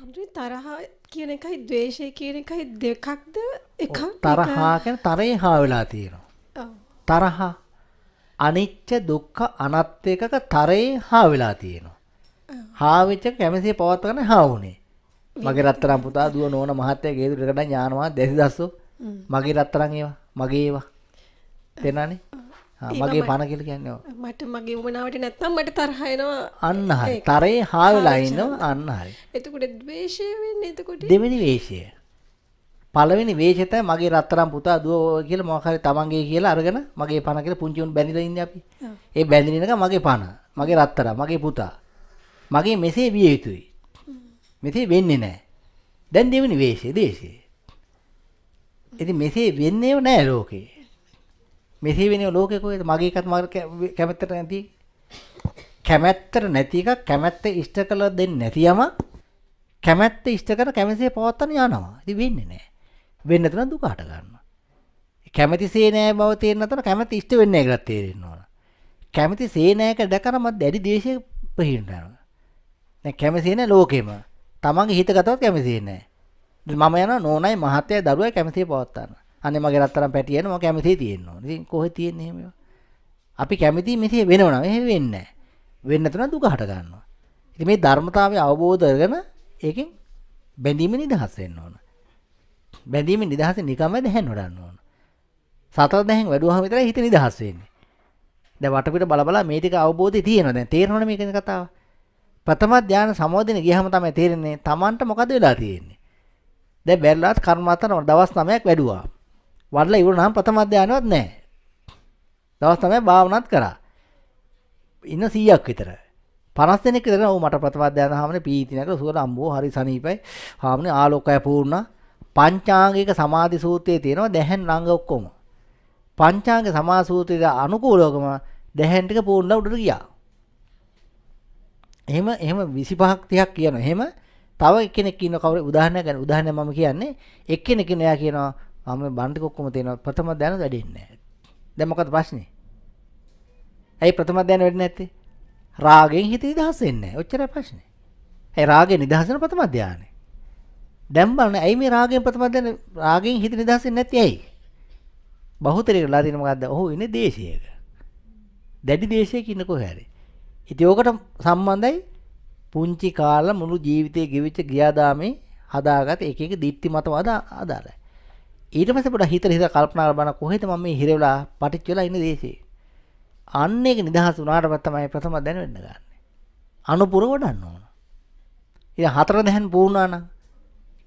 හමුදුනේ තරහා කියන එකයි ද්වේෂය කියන එකයි දෙකක්ද එකක් තරහා කියන්නේ තරේ හා වෙලා තියෙනවා. තරහා අනිච්ච දුක්ඛ අනාත්ම එකක තරේ හා වෙලා තියෙනවා. හාවිච්ච කැමැසිය පවත්වන හා උනේ. මගේ රත්තරන් පුතා දුව නෝන මහත්තයා ගේදුරකට ඥානවා දැසි දස්සෝ මගේ රත්තරන් ඒවා මගේ ඒවා තේනානේ මගේ පණ කියල කියන්නවා මට මගේ උමනාවට නැත්තම් මට තරහයනවා අන්න තරේ හාවෙලායින්න අන්න හරි එතකොට දේශය වෙන්න එතකොට දෙවැනි වේශය පලවෙනි වේශතයි මගේ රත්තරම් පුතා දුව කියල මොහරි තමන්ගේ කියලා අරගෙන මගේ පණ කියලා පුංචිවුන් බැඳිලා ඉන්නේ අපි. ඒ බැඳිනක මගේ පණ, මගේ රත්තරම්, මගේ පුතා. මගේ මෙසේ විය යුතුයි. මෙසේ වෙන්නේ නැහැ. දැන් දෙවෙනි වේශේ දේශේ. ඉතින් මෙසේ වෙන්නේව නැහැ ලෝකේ. මෙසේ වෙනේ ලෝකේ කොහෙද මගේ එකත් මගේ කැමැත්තට නැති කැමැත්තට නැති එක කැමැත්ත ඉෂ්ට කළ දෙන්නේ නැති යම කැමැත්ත ඉෂ්ට කර කැමැසේ පවත්තන යනවා ඉතින් වෙන්නේ නැහැ වෙන්න තුන දුක හට ගන්නවා කැමැතිසේ නෑ බව තේරෙන තුන කැමැති ඉෂ්ට වෙන්නේ නැහැ කියලා තේරෙන්න ඕන කැමැති සේනයක දැකනම දැඩි දේශය ප්‍රහීන කරනවා දැන් කැමැසේ නෑ ලෝකෙම තමන්ගේ හිත ගතවත් කැමැසේ නෑ මම යන නෝනයි මහත්තයා දරුවා කැමැතිේ පවත්තනවා අනේ මගේ රත්තරන් පැටියන මම කැමතියි තියෙන්න ඕනේ. ඉතින් කොහෙ තියෙන්නේ එහෙම අපි කැමති මෙසේ වෙනවනම් එහෙම වෙන්නේ වෙන්න තුන දුක හට ගන්නවා. ඉතින් මේ ධර්මතාවය අවබෝධ කරගෙන ඒකෙන් බැඳීමෙන් නිදහස් වෙන්න ඕන. බැඳීමෙන් නිදහස නිකම්ම දැහැන් හොඩන්න ඕන. සතර දැහැන් වැඩුවාම විතරයි හිත නිදහස් වෙන්නේ. දැන් වටපිට බලබලා මේ ටික අවබෝධය තියෙනවා. දැන් තේරෙනවනේ මේකේ කතාව. ප්‍රථම ධානය සමෝධින ගියහම තමයි තේරෙන්නේ Tamanට මොකද වෙලා තියෙන්නේ. දැන් බැලලාත් කර්මාන්තන දවස් 9ක් වැඩුවා. වඩලා ඉවරනම් ප්‍රථම අධ්‍යයනවත් නැහැ. දවස් තමයි භාවනාත් කරා. ඉන්න 100ක් විතර. 50 දෙනෙක් විතර ඔව් මට ප්‍රථම අධ්‍යයන හාමනේ පීති නැගලා සුවර අම්බෝ හරි සනීපයි. හාමනේ ආලෝකය පූර්ණ පංචාංගික සමාධි සූත්‍රයේ තියෙනවා දැහැන් ළඟ ඔක්කොම. පංචාංග සමාධි සූත්‍රයට අනුකූලවම දැහැන් ටික පූර්ණලා උඩට ගියා. එහෙම එහෙම 25ක් 30ක් කියනවා. එහෙම තව කෙනෙක් ඉන්න කවුරු උදාහරණයක් ගන්න උදාහරණයක් මම කියන්නේ එක්කෙනෙක් නෑ කියනවා ආම බණ්ඩික ඔක්කොම තියෙනවා ප්‍රථම ධානය වැඩින්නේ නැහැ. දැන් මොකද ප්‍රශ්නේ? ඇයි ප්‍රථම ධානය වැඩි නැත්තේ? රාගෙන් හිත නිදහස් වෙන්නේ නැහැ. ඔච්චරයි ප්‍රශ්නේ. ඇයි රාගෙන් නිදහස් වෙන ප්‍රථම ධානය? දැන් බලන්න ඇයි මේ රාගෙන් ප්‍රථම ධානය රාගෙන් හිත නිදහස් වෙන්නේ නැත්තේ ඇයි? බහුතරයලා තියෙන මොකද්ද? ඔහු ඉන්නේ දේශයක. දැඩි දේශයක ඉන්න කොහේ ඉතින් ඕකට සම්බන්ධයි පුංචි කාලේ මුළු ජීවිතේ ගෙවිච්ච ගියාදාමේ හදාගත් එක එක දිට්ටි මතවාද ආදාරයි. ඊට පස්සේ පොඩ්ඩක් හිතර හිත කල්පනා කරන කොහෙද මම මේ හිර වෙලා පටිච්ච වෙලා ඉන්නේ දේශේ. අන්න ඒක නිදහස් වුණාට පස්සේ තමයි ප්‍රථම දැනෙන්න ගන්න. අනුපුර වඩන්න ඕන. ඉතින් හතර දැහන් පුණා නම්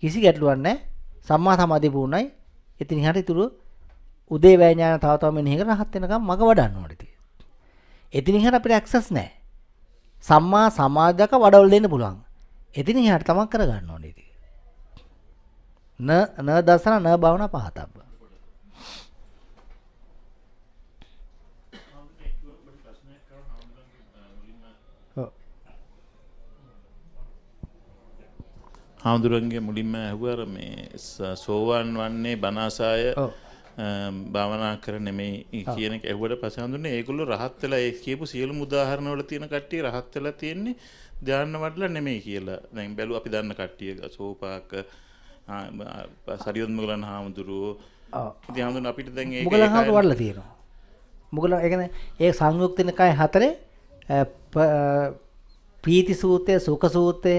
කිසි ගැටලුවක් නැහැ. සම්මා සමාධිය පුණයි. ඉතින් ඉහට ඉතුරු උදේ වැය ඥාන තව තව මෙනෙහි කරලා හත් වෙනකම් මග වඩන්න ඕනේ තියෙන්නේ. එතින් ඉහට අපිට ඇක්සස් නැහැ. සම්මා සමාධියක වඩවල දෙන්න පුළුවන්. එතින් ඉහට තමක් කරගන්න ඕනේ ඉතින්. න න දසන න භාවන පහතබ්බ හාමුදුරන්ගේ මුලින්ම ඇහුවර මේ සෝවාන් වන්නේ බනාසාය භාවනා කර නෙමෙයි කියන ඇවට පසහඳුන්නේ ඒකුළු රහත්තල ඒ කියපු සියලු මුදාහරණවල තියෙන කට්ටිය රහත්තල තියෙන්නේ ධ්‍යාන වටල නෙමෙයි කියලා දැන් බැලු අපි දන්න කට්ටිය සෝපාක සරියුත් මුගලන් හාමුදුරුවෝ ඉති හමුදුන් අපිට දැන් මුගල හාමුදුරුවෝ වඩලා තියෙනවා මුගල ඒ කියන්නේ ඒ සංයුක්ත නිකාය හතරේ පීති සූත්‍රය සුඛ සූත්‍රය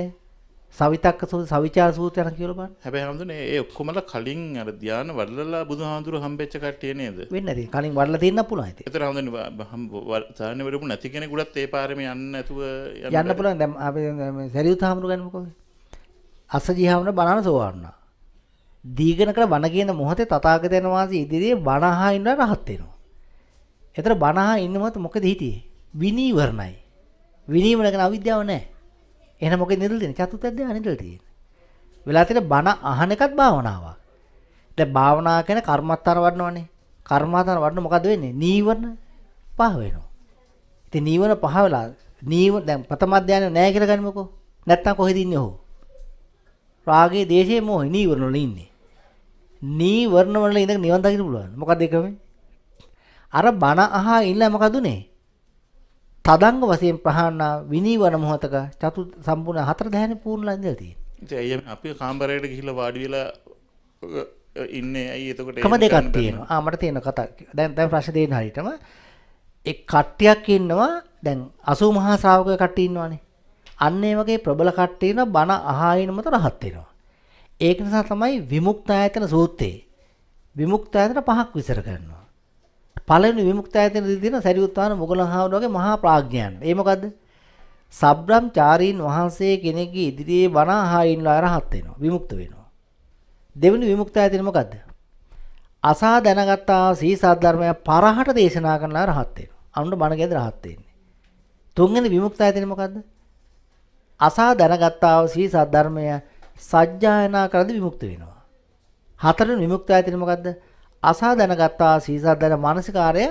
සවිතක්ක සූ සවිචාර සූත්‍රය යන කියලා බලන්න. හැබැයි හැමදෙන්නේ ඒ ඔක්කොමලා කලින් අර ධානය වඩලලා බුදුහාඳුර හම්බෙච්ච කට්ටිය නේද? වෙන්නේ නැති. කලින් වඩලා තියෙන්න පුළුවන් ඉතින්. ඒතර හැමදෙන්නේ ධානය වඩපු නැති කෙනෙකුටත් ඒ පාරෙම යන්න නැතුව යන්න පුළුවන්. දැන් අපි සරියුත් හාමුදුර ගන්නකො. අසජී හාමුදුර බණන සෝවාන් වුණා. දීගණකට බණ කියන මොහොතේ තථාගතයන් වහන්සේ ඉදිරියේ බණ අහා ඉන්නවා රහත් වෙනවා. ඒතර බණ අහා ඉන්නමත් මොකද හිටියේ? විනීවරණයි. විනීවරණ කියන අවිද්‍යාව නැහැ. එහෙනම් මොකද නිරල් තියෙන්නේ? චතුත් අධ්‍යාය නිරල් තියෙන්නේ. වෙලා තියෙන බණ අහන එකත් භාවනාවක්. දැන් භාවනා කියන කර්මස්ථාන වඩනවනේ. කර්මස්ථාන වඩන මොකද වෙන්නේ? නීවරණ පහ වෙනවා. ඉතින් නීවරණ පහ වෙලා නීව දැන් ප්‍රථම අධ්‍යාය නැහැ කියලා ගනිමුකෝ. නැත්තම් කොහෙද ඉන්නේ ඔහු? රාගේ දේශේ මොහේ නීවරණ වල ඉන්නේ. නීවරණ වල ඉඳන් නිවන් දකින්න පුළුවන්. මොකක්ද ඒ ක්‍රමය? අර බණ අහා ඉන්න මොකදුනේ? තදංග වශයෙන් ප්‍රහාණා විනීවන මොහතක චතු සම්පූර්ණ හතර දහයන පූර්ණලා ඉඳලා තියෙනවා. ඒ අපි කාමරයට ගිහිල්ලා වාඩි වෙලා ඉන්නේ ඇයි එතකොට කම දෙකක් තියෙනවා. ආ මට තියෙන කතා. දැන් දැන් ප්‍රශ්න දෙන්න හරියටම එක් කට්ටියක් ඉන්නවා දැන් 80 මහා ශ්‍රාවක කට්ටිය ඉන්නවානේ. අන්න ඒ වගේ ප්‍රබල කට්ටිය ඉන්නවා බණ අහා ඉන්න මත රහත් වෙනවා. ඒක නිසා තමයි විමුක්තායතන සූත්‍රයේ විමුක්තායතන පහක් විස්තර කරනවා. පළවෙනි විමුක්තායතනදී තියෙන සරියුත්වාන මොගලහාවනෝගේ මහා ප්‍රඥාන. ඒ මොකද්ද? සබ්‍රම්චාරීන් වහන්සේ කෙනෙක්ගේ ඉදිරියේ බණ අහයින්ලා රහත් වෙනවා. විමුක්ත වෙනවා. දෙවෙනි විමුක්තායතන මොකද්ද? අසා දැනගත්තා සී සද්ධර්මය පරහට දේශනා කරනවා රහත් වෙනවා. අනුන්ට බණ කියද රහත් වෙන්නේ. තුන්වෙනි විමුක්තායතන මොකද්ද? අසා දැනගත්තා වූ සී සද්ධර්මය සජ්ජායනා කරද්දී විමුක්ත වෙනවා. හතරෙන් විමුක්ත ආයතන මොකද්ද? අසා දැනගත්තා සීසද්දන මානසිකාරය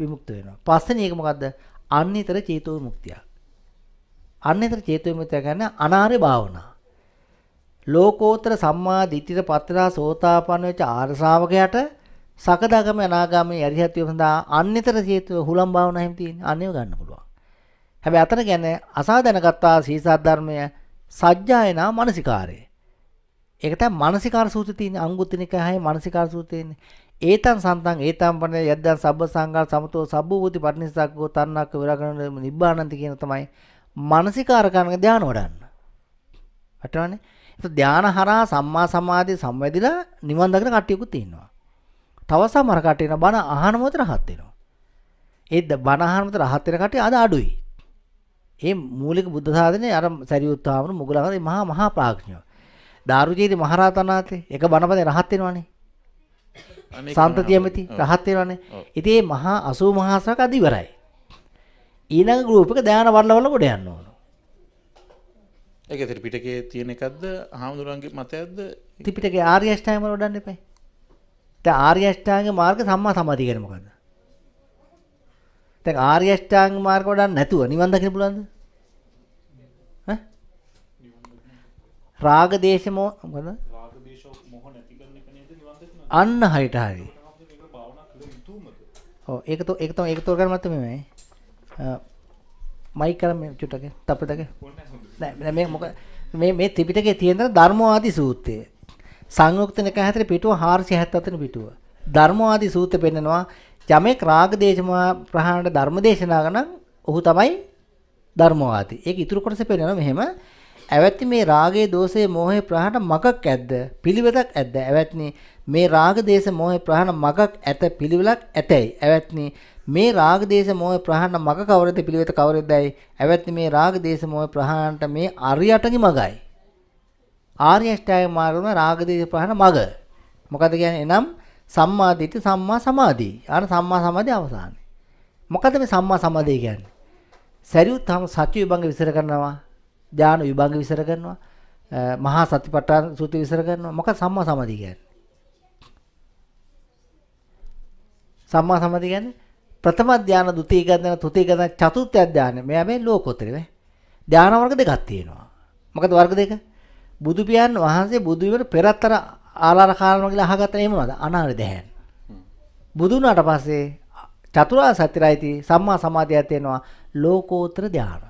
විමුක්ත වෙනවා. පස්වෙනි එක මොකද්ද? අන්නිතර චේතෝ විමුක්තිය. අන්නිතර චේතෝ විමුක්තිය කියන්නේ අනාර්ය භාවනා. ලෝකෝත්තර සම්මා දිට්ඨිත පත්‍රා සෝතාපන්න වෙච්ච ආර්ශාවකයට සකදාගම අනාගාමී අරිහත්ත්වය සඳහා අන්නිතර චේතෝ හුලම් භාවනාවෙන් තියෙන අනේව ගන්න පුළුවන්. හැබැයි අතන කියන්නේ අසා දැනගත්තා සීසද්ධර්මය සජ්ජායනා මනසිකාරය. ඒකට මනසිකාර සූත්‍රය තියෙන අංගුත්තරනිකායේ මනසිකාර සූත්‍රය තියෙන්නේ. ඒතං සන්තං ඒතං පණ යද්දං සබ්බ සංඝා සමතෝ සබ්බූපති පටිනිස්සග්ගෝ තණ්හක්ක විරගණ නිබ්බානන්ති කියන තමයි මනසිකාර කරන ධාන වඩන්න. හටවනේ. ඒත් ධාන හරහා සම්මා සමාධිය සම්වැදිලා නිවන් දකින කට්ටියකුත් ඉන්නවා. තව සමහර කට්ටියන බණ අහන මොහොත රහත් වෙනවා. ඒත් බණ අහන මොහොත රහත් වෙන කට්ටිය අද අඩුයි. ඒ මූලික බුද්ධ සාධනය අර සැරියුත්තාමන මුගලහරි මහා මහා ප්‍රාඥයෝ. දාරුජීති මහරහතනාතේ එක බණපදේ රහත් වෙනවනේ. සම්පතියමති රහත් වෙනවනේ. ඉතින් මේ මහා 80 මහාසක අද ඉවරයි. ඊළඟ ගෲප් එක ධාන වලවල ගොඩ යන්න ඕන. ඒක ත්‍රිපිටකයේ තියෙන එකක්ද? හාමුදුරන්ගේ මතයක්ද? ත්‍රිපිටකයේ ආර්ය අෂ්ටාංග වල වඩන්න එපා. දැන් ආර්ය අෂ්ටාංග මාර්ග සම්මා සමාධිය කියන්නේ මොකද්ද? දැන් ආර්ය අෂ්ටාංග මාර්ග වඩන්න නැතුව නිවන් දකින්න පුළුවන්ද? ඈ? රාග දේශ මොහ මොකද? රාග දේශ මොහ නැති කරන එක නේද නිවන් දකින්න? අන්න හරියට හරි. ඔව් ඒක તો ඒක તો ඒක તો කරමත් මෙමෙයි. මයික් කරන් මේ චුට්ටක තප්පටක. නෑ මේ මොකද මේ මේ ත්‍රිපිටකයේ තියෙන ධර්මවාදී සූත්‍රය. සංයුක්ත නිකාය හතරේ පිටුව 477 වෙනි පිටුව. ධර්මවාදී සූත්‍ර පෙන්නනවා යමෙක් රාගදේශම ප්‍රහාණයට ධර්ම දේශනා කරන ඔහු තමයි ධර්මවාදී. ඒක ඉතුරු කොටස පෙන්නනවා මෙහෙම ඇවැත්නි මේ රාගයේ දෝෂයේ මෝහයේ ප්‍රහාණ මගක් ඇද්ද පිළිවෙලක් ඇද්ද ඇවැත්නි මේ රාග දේශ මෝහයේ ප්‍රහාණ මගක් ඇත පිළිවෙලක් ඇතයි ඇවැත්නි මේ රාග දේශ මෝහයේ ප්‍රහාණ මග කවරද පිළිවෙත කවරදයි ඇවැත්නි මේ රාග දේශ මෝහයේ ප්‍රහාණට මේ අරියටගේ මගයි ආර්ය අෂ්ටාංග මාර්ගන රාග දේශ ප්‍රහාණ මග මොකද කියන්නේ එනම් සම්මා දිට්ඨි සම්මා සමාධි. අර සම්මා සමාධි අවසානයි. මොකද මේ සම්මා සමාධිය කියන්නේ? සරියුත් තම සති විභංග විසර කරනවා. ධාන විභංග විසර කරනවා. මහා සතිපට්ඨාන සූත්‍රය විසර කරනවා. මොකද සම්මා සමාධිය කියන්නේ? සම්මා සමාධිය කියන්නේ ප්‍රථම ධාන, ဒုတိ ය ධාන, තෘතිය ධාන, චතුර්ථ ධාන. මෙයා මේ ලෝකෝත්තරේ නේ. ධාන වර්ග දෙකක් තියෙනවා. මොකද වර්ග දෙක? බුදු පියාණන් වහන්සේ බුදු විවර පෙරතර ආලාර කාරණා කියලා අහගත්තම එහෙම නේද? අනාර දැහැන්. බුදුනාට පස්සේ චතුරාර්ය සත්‍යයයි සම්මා සමාධියක් තියෙනවා ලෝකෝත්තර ධානය.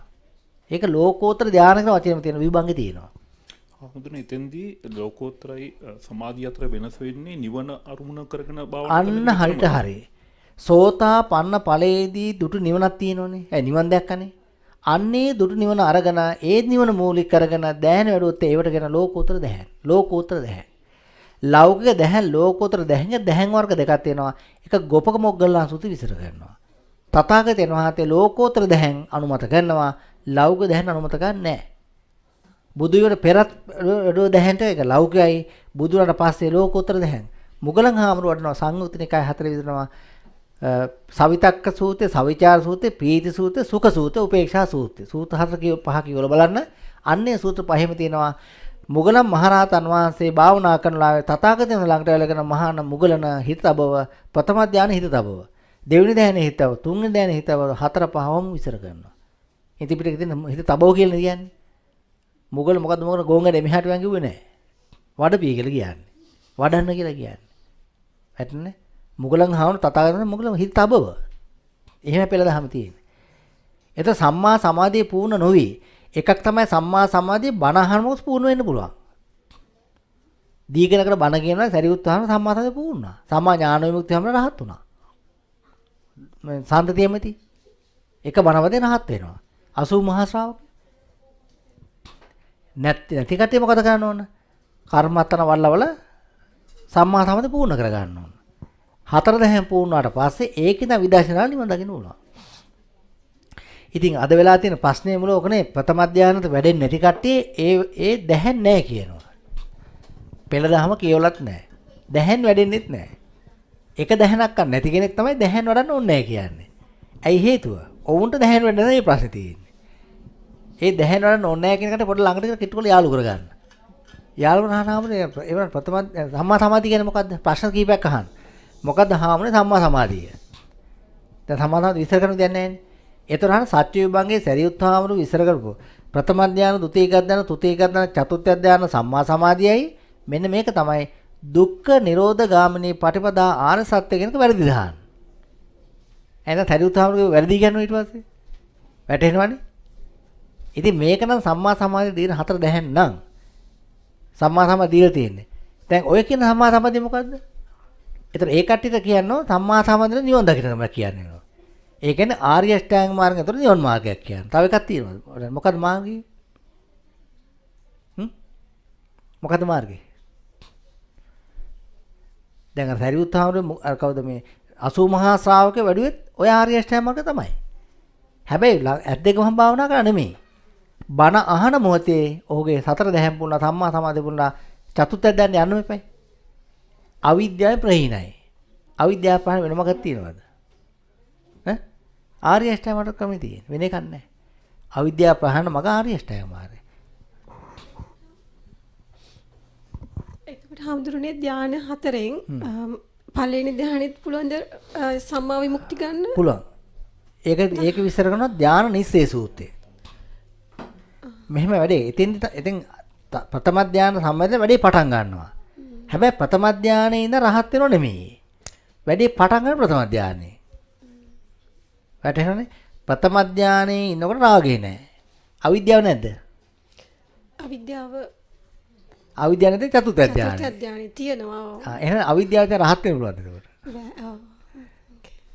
ඒක ලෝකෝත්තර ධානය කියන වචනේම තියෙන විභංගේ තියෙනවා. හඳුන එතෙන්දී ලෝකෝත්තරයි සමාධිය අතර වෙනස වෙන්නේ නිවන අරමුණ කරගෙන බව අන්න හරිට හරි සෝතා පන්න ඵලයේදී දුටු නිවනක් තියෙනෝනේ ඇයි නිවන් දැක්කනේ අන්නේ දුටු නිවන අරගෙන ඒ නිවන මූලික කරගෙන දැහැන වැඩුවොත් ඒවට කියන ලෝකෝත්තර දැහැන ලෝකෝත්තර දැහැන ලෞකික දැහැන් ලෝකෝත්තර දැහැන් දැහැන් වර්ග දෙකක් තියෙනවා. එක ගොපක මොග්ගල්ලාන සුති විසිර කරනවා. තථාගතයන් වහන්සේ ලෝකෝත්තර දැහැන් අනුමත කරනවා. ලෞකික දැහැන් අනුමත කරන්නේ බුදුවිවර පෙරත් දැහැන්ට එක ලෞකිකයි බුදුරට පස්සේ ලෝකෝත්තර දැහැන්. මුගලන් හාමුදුරුවෝ වඩනවා සංයුක්තනිකය හතර විදිනවා. සවිතක්ක සූතය සවිචාර සූතය පීති සූතය සුඛ සූතය උපේක්ෂා සූතය සූත හතර පහ කියවල බලන්න අන්නේ සූත්‍ර පහෙම තියෙනවා මුගලන් මහරහතන් වහන්සේ භාවනා කරන ලාවේ තථාගතයන් ළඟට වෙලගෙන මහාන මුගලන හිත තබව ප්‍රථම ධානය හිත තබව දෙවෙනි ධානය හිතව තුන්වෙනි ධානය හිතව හතර පහම විසර කරනවා ඉතින් පිටක තියෙන හිත තබව කියලා කියන්නේ මුගල මොකද මොකද ගෝංගඩ මෙහාට වං කිව්වේ නැහැ වඩපිය කියලා කියන්නේ වඩන්න කියලා කියන්නේ වැටුණේ මුගලන් හාවන තථාගතයන් මුගලන් හිත තබව එහෙම පෙළලා හැම තියෙන්නේ එත සම්මා සමාධිය පූර්ණ නොවේ එකක් තමයි සම්මා සමාධිය බණහනමුත් පුහුණු වෙන්න පුළුවන්. දීගෙනකට බණ කියනවා සරියුත් වහන සම්මා සමාධිය පුහුණා. සම්මා ඥාන විමුක්තිය හැමර රහත් වුණා. මේ සම්තතියෙමති එක බණවදේ රහත් වෙනවා. 80 මහා ශ්‍රාවක. නැත්ති නැති කටේ මොකද කරන්න ඕන? කර්මත්තන වල්ලවල සම්මා සමාධිය පුහුණු කර ගන්න ඕන. හතර දහම් පුහුණුවාට පස්සේ ඒකින විදර්ශනා නිවන් දකින්න ඕනවා. ඉතින් අද වෙලා තියෙන ප්‍රශ්නේ මුල ඕකනේ ප්‍රථම අධ්‍යයනත වැඩෙන්නේ නැති කට්ටිය ඒ ඒ දැහැන් නැහැ කියනවා. පෙළදහම කියවලත් නැහැ. දැහැන් වැඩෙන්නෙත් නැහැ. එක දැහැනක් අන්න නැති කෙනෙක් තමයි දැහැන් වඩන්න ඕනේ නැහැ කියන්නේ. ඇයි හේතුව? ඔවුන්ට දැහැන් වැඩ නැහැ මේ ප්‍රශ්නේ තියෙන්නේ. ඒ දැහැන් වඩන්න ඕනේ නැහැ කියන එකට පොඩ්ඩක් ළඟට කිට්ටුවල යාළු කරගන්න. යාළු කරනාම ඒ ප්‍රථම සම්මා සමාධිය කියන්නේ මොකද්ද? ප්‍රශ්න කීපයක් අහන්න. මොකද්ද හාමුනේ සම්මා සමාධිය? දැන් සම්මා සමාධිය විස්තර කරන්න දෙයක් නැහැ නේ. එතරහන සත්‍ය විභංගයේ සරියුත් හාමුදුරු විස්තර කරපු ප්‍රථම ධානය, ဒုတိ ය ධානය, තෘතිය ධානය, චතුර්ථ ධානය සම්මා සමාධියයි මෙන්න මේක තමයි දුක්ඛ නිරෝධ ගාමිනී පටිපදා ආර්ය සත්‍ය කියනක වැරදි දහන. එහෙනම් සරියුත් හාමුදුරුගේ වැරදි කියනවා ඊට පස්සේ. වැටෙනවනේ. ඉතින් මේක නම් සම්මා සමාධිය දීන හතර දැහැන් නම් සම්මා සමාධිය දීලා තියෙන්නේ. දැන් ඔය කියන සම්මා සමාධිය මොකද්ද? ඒතර ඒ කට්ටියට කියනවා සම්මා සමාධිය නිවන් දකින්න තමයි කියන්නේ. ඒකන ආර්යෂ්ටෑන් මාර්ග තුර නිවන් මාර්ගයක් කියන්න තව එකක් තියෙනවා මොකද මාර්ගය මොකද මාර්ගය දැන් සැරියුත් හාමුදුරුවෝ කවුද මේ අසූ මහා ශ්‍රාවක වැඩුවෙත් ඔය ආර්යෂ්ටෑන් මාර්ග තමයි හැබැයි ඇද්දකම භාවනා කරන්නේ නෙමෙයි බණ අහන මොහොතේ ඔහුගේ සතර දැහැම් පුණා සම්මා සමාධි පුණා චතුත්ථ දැන් යන්න එපයි අවිද්‍යාවේ ප්‍රහීනයි අවිද්‍යාව පහන වෙනමකට තියනවාද ආර්ය අෂ්ටාංග මාර්ග ක්‍රමය තියෙන. වෙන එකක් නැහැ. අවිද්‍යාව ප්‍රහාණ මග ආර්ය අෂ්ටාංග මාර්ගය. එතකොට හඳුරුනේ ධානය හතරෙන් පළවෙනි ධානයෙත් පුළුවන් ද සම්මා විමුක්ති ගන්න? පුළුවන්. ඒක ඒක විස්තර කරනවා ධාන නිස්සේ සූත්‍රය. මෙහෙම වැඩේ. එතෙන් එතෙන් ප්‍රථම ධාන සම්බන්ධයෙන් වැඩේ පටන් ගන්නවා. හැබැයි ප්‍රථම ධානයේ ඉඳන් රහත් වෙනව නෙමෙයි. වැඩේ පටන් ගන්න ප්‍රථම ධානයේ. වැටහෙනවනේ ප්‍රථම ධානයේ ඉන්නකොට රාගේ නැහැ. අවිද්‍යාව නැද්ද? අවිද්‍යාව අවිද්‍යාව නැද්ද චතුර්ථ ධානය. චතුර්ථ ධානය තියෙනවා. ආ එහෙනම් අවිද්‍යාව දැන් රහත් වෙන්න පුළුවන්ද ඒකට? ඔව්.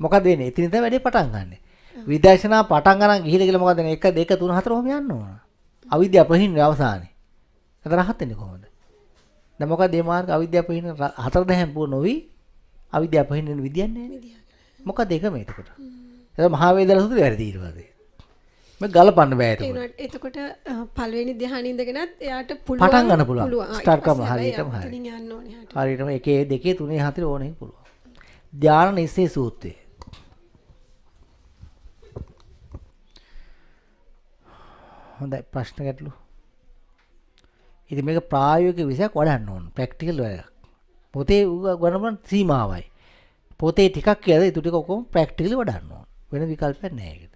මොකද වෙන්නේ? එතනින් තමයි වැඩේ පටන් ගන්න. විදර්ශනා පටන් ගන්න ගිහිල්ලා කියලා මොකද වෙන්නේ? 1 2 3 4 ඔහොම යන්න ඕන. අවිද්‍යාව ප්‍රහින්න අවසානේ. එතන රහත් වෙන්නේ කොහොමද? දැන් මොකද මේ මාර්ග අවිද්‍යාව ප්‍රහින්න හතර දහම් පුර නොවි අවිද්‍යාව ප්‍රහින්න වෙන විදියක් නැහැ. මොකද ඒක මේ එතකොට? එ මහාවේදල සුතු වැරදිීරවාදේ ගලපන්න බෑ එතකොට පල්වෙනි දෙහනින්දගෙනත් එයාට පටන් ගන්න පුළුව ස්ටර්කම හරිටම හරිටම එකේ දෙකේ තුනේ හතර ඕනෙ පුළුව ධ්‍යාන නිස්සේ සූත්තය හොඳයි ප්‍රශ්න ගැටලු ඉති මේක ප්‍රායෝක විසයක් වඩන්න ඕන් ප්‍රක්ටිකල් වැයක් පොතේ ගනමන් සීමාවයි පොතේ ටිකක් කියද තුටිකොකොම ප්‍රක්ටිකලි වඩන්න ඕන වෙන විකල්පයක් නෑ ඒකට.